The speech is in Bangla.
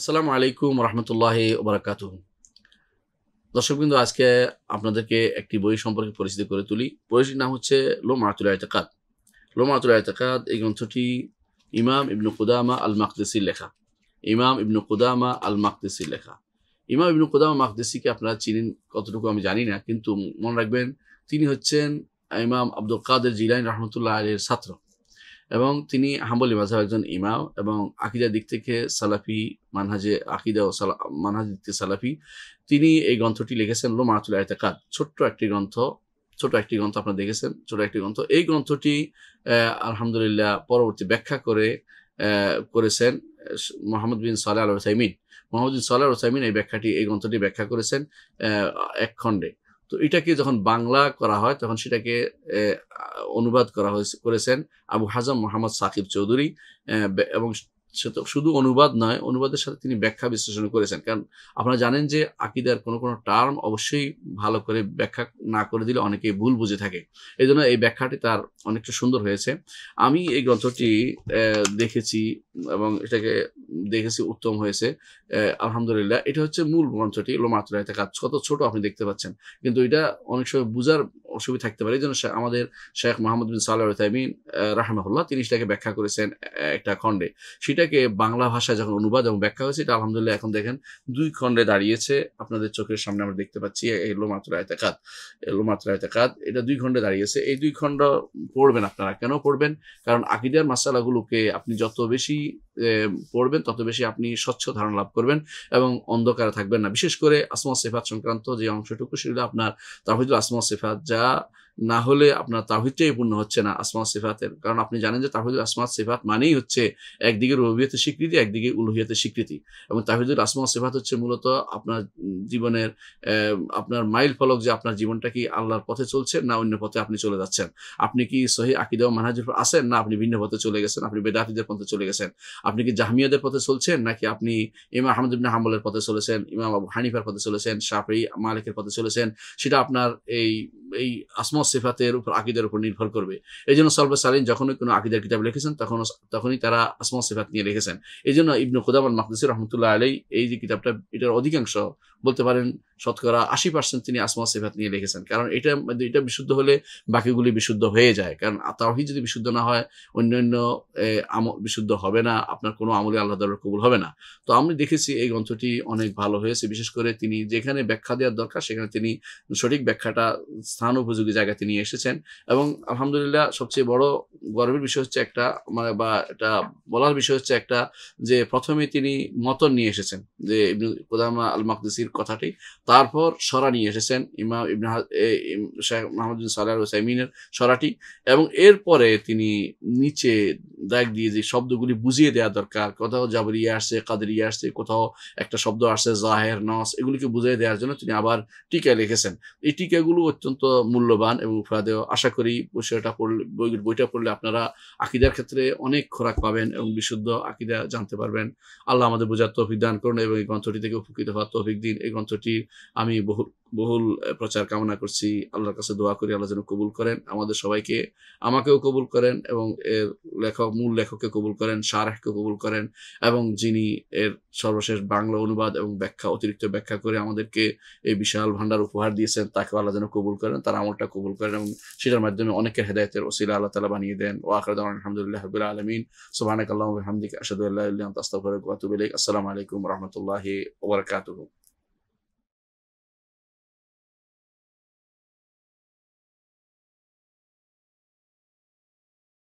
আসসালামু আলাইকুম রহমতুল্লাহ ওবরাকাত দর্শকবৃন্দ আজকে আপনাদেরকে একটি বই সম্পর্কে পরিচিত করে তুলি বইটির নাম হচ্ছে লোমাতুল আয়তাকাত লোমাতুল আয়তাকাত এই গ্রন্থটি ইমাম ইবনু কুদামা আল মাকদেসির লেখা ইমাম ইবনু কুদামা আল মাকদেসির লেখা ইমাম ইবনু কুদামা মাকদেসিকে আপনারা চিনেন কতটুকু আমি জানি না কিন্তু মনে রাখবেন তিনি হচ্ছেন ইমাম আব্দুল কাদের জিলাইন রহমতুল্লাহ আলীর ছাত্র এবং তিনি হাম্বলি মাঝাব একজন ইমাম এবং আকিদার দিক থেকে সালাফি মানহাজে আকিদা ও সালা মানহাজ দিক থেকে সালাফি তিনি এই গ্রন্থটি লিখেছেন লোমাতুল আয়তাকাত ছোট্ট একটি গ্রন্থ ছোট একটি গ্রন্থ আপনারা দেখেছেন ছোট একটি গ্রন্থ এই গ্রন্থটি আলহামদুলিল্লাহ পরবর্তী ব্যাখ্যা করে করেছেন মোহাম্মদ বিন সালাহ আল ওসাইমিন মোহাম্মদ বিন সালে ওসাইমিন এই ব্যাখ্যাটি এই গ্রন্থটি ব্যাখ্যা করেছেন এক খণ্ডে তো এটাকে যখন বাংলা করা হয় তখন সেটাকে অনুবাদ করা হয়েছে করেছেন আবু হাজম মোহাম্মদ সাকিব চৌধুরী এবং সে তো শুধু অনুবাদ নয় অনুবাদের সাথে তিনি ব্যাখ্যা বিশ্লেষণ করেছেন কারণ আপনারা জানেন যে আকিদার কোনো কোনো টার্ম অবশ্যই ভালো করে ব্যাখ্যা না করে দিলে অনেকেই ভুল বুঝে থাকে এই জন্য এই ব্যাখ্যাটি তার অনেকটা সুন্দর হয়েছে আমি এই গ্রন্থটি দেখেছি এবং এটাকে দেখেছি উত্তম হয়েছে আলহামদুলিল্লাহ এটা হচ্ছে মূল গ্রন্থটি লোমাত্র কত ছোট আপনি দেখতে পাচ্ছেন কিন্তু এটা অনেক সময় বুঝার অসুবিধা থাকতে পারে এই জন্য আমাদের শেখ মোহাম্মদ বিন সাল্লাহ তাইমিন রাহমাহুল্লাহ তিনি সেটাকে ব্যাখ্যা করেছেন একটা খণ্ডে সেটাকে বাংলা ভাষায় যখন অনুবাদ এবং ব্যাখ্যা হয়েছে এটা আলহামদুলিল্লাহ এখন দেখেন দুই খণ্ডে দাঁড়িয়েছে আপনাদের চোখের সামনে আমরা দেখতে পাচ্ছি এলো মাত্র আয়তাকাত এলো মাত্র আয়তাকাত এটা দুই খণ্ডে দাঁড়িয়েছে এই দুই খণ্ড পড়বেন আপনারা কেন পড়বেন কারণ আকিদার মাসালাগুলোকে আপনি যত বেশি পড়বেন তত বেশি আপনি স্বচ্ছ ধারণা লাভ করবেন এবং অন্ধকারে থাকবেন না বিশেষ করে আসমা সেফাত সংক্রান্ত যে অংশটুকু সেগুলো আপনার তাহিদুল আসমা সেফাত যা না হলে আপনার তাহিদটাই পূর্ণ হচ্ছে না আসমাত সিফাতের কারণ আপনি জানেন যে তাহিদুল আসমাত সিফাত মানেই হচ্ছে একদিকে রবিয়াতে স্বীকৃতি একদিকে উলুহিয়াতে স্বীকৃতি এবং তাহিদুল আসমাত সিফাত হচ্ছে মূলত আপনার জীবনের আপনার মাইল ফলক যে আপনার জীবনটা কি আল্লাহর পথে চলছে না অন্য পথে আপনি চলে যাচ্ছেন আপনি কি সহি আকিদা মানহাজের আছেন না আপনি ভিন্ন পথে চলে গেছেন আপনি বেদাতিদের পথে চলে গেছেন আপনি কি জাহমিয়াদের পথে চলছেন নাকি আপনি ইমাম আহমদিন হামলের পথে চলেছেন ইমাম আবু হানিফার পথে চলেছেন শাফি মালিকের পথে চলেছেন সেটা আপনার এই এই আসমা সেফাতের উপর আকিদের উপর নির্ভর করবে এই জন্য সলবে সালিন যখনই কোনো আকিদের কিতাব লিখেছেন তখন তখনই তারা আসমা সেফাত নিয়ে লিখেছেন এই জন্য ইবনু খুদাম আল মাহদুসি রহমতুল্লাহ আলাই এই যে কিতাবটা এটার অধিকাংশ বলতে পারেন শতকরা আশি পার্সেন্ট তিনি আসমা সেফাত নিয়ে লিখেছেন কারণ এটা এটা বিশুদ্ধ হলে বাকিগুলি বিশুদ্ধ হয়ে যায় কারণ তাহি যদি বিশুদ্ধ না হয় অন্য অন্য বিশুদ্ধ হবে না আপনার কোনো আমলে আল্লাহ তালার কবুল হবে না তো আমি দেখেছি এই গ্রন্থটি অনেক ভালো হয়েছে বিশেষ করে তিনি যেখানে ব্যাখ্যা দেওয়ার দরকার সেখানে তিনি সঠিক ব্যাখ্যাটা স্থান উপযোগী জায়গায় তিনি এসেছেন এবং আলহামদুলিল্লাহ সবচেয়ে বড় গর্বের বিষয় হচ্ছে একটা মানে বা এটা বলার বিষয় হচ্ছে একটা যে প্রথমে তিনি মতন নিয়ে এসেছেন যে ইবনু কোদামা আল মাকদিসির কথাটি তারপর সরা নিয়ে এসেছেন ইমা ইবনে শেখ মাহমুদ্দিন সালাহ সাইমিনের সরাটি এবং এরপরে তিনি নিচে দেখ দিয়ে যে শব্দগুলি বুঝিয়ে দেওয়া দরকার কোথাও জাবরিয়া আসছে কাদরিয়া আসছে কোথাও একটা শব্দ আসছে জাহের নস এগুলিকে বুঝিয়ে দেওয়ার জন্য তিনি আবার টিকা লিখেছেন এই টিকাগুলো অত্যন্ত মূল্যবান এবং উপাদেয় আশা করি বইটা পড়লে বইটা পড়লে আপনারা আকিদার ক্ষেত্রে অনেক খোরাক পাবেন এবং বিশুদ্ধ আকিদা জানতে পারবেন আল্লাহ আমাদের বোঝার তৌফিক দান করুন এবং এই গ্রন্থটি থেকে উপকৃত হওয়ার তৌফিক দিন এই গ্রন্থটির আমি বহুল বহুল প্রচার কামনা করছি আল্লাহর কাছে দোয়া করি আল্লাহ যেন কবুল করেন আমাদের সবাইকে আমাকেও কবুল করেন এবং এর লেখক মূল লেখককে কবুল করেন সারাহকে কবুল করেন এবং যিনি এর সর্বশেষ বাংলা অনুবাদ এবং ব্যাখ্যা অতিরিক্ত ব্যাখ্যা করে আমাদেরকে এই বিশাল ভান্ডার উপহার দিয়েছেন তাকে আল্লাহ যেন কবুল করেন তার আমলটা কবুল করেন এবং সেটার মাধ্যমে অনেকের হেদায়তের ওসিলা আল্লাহ তালা বানিয়ে দেন ও আখরদ আলহামদুলিল্লাহ হবিল আলমিন সোহানাক আল্লাহ হামদিক আসাদুল্লাহ আসসালামু আলাইকুম রহমতুল্লাহ ওবরকাতুহ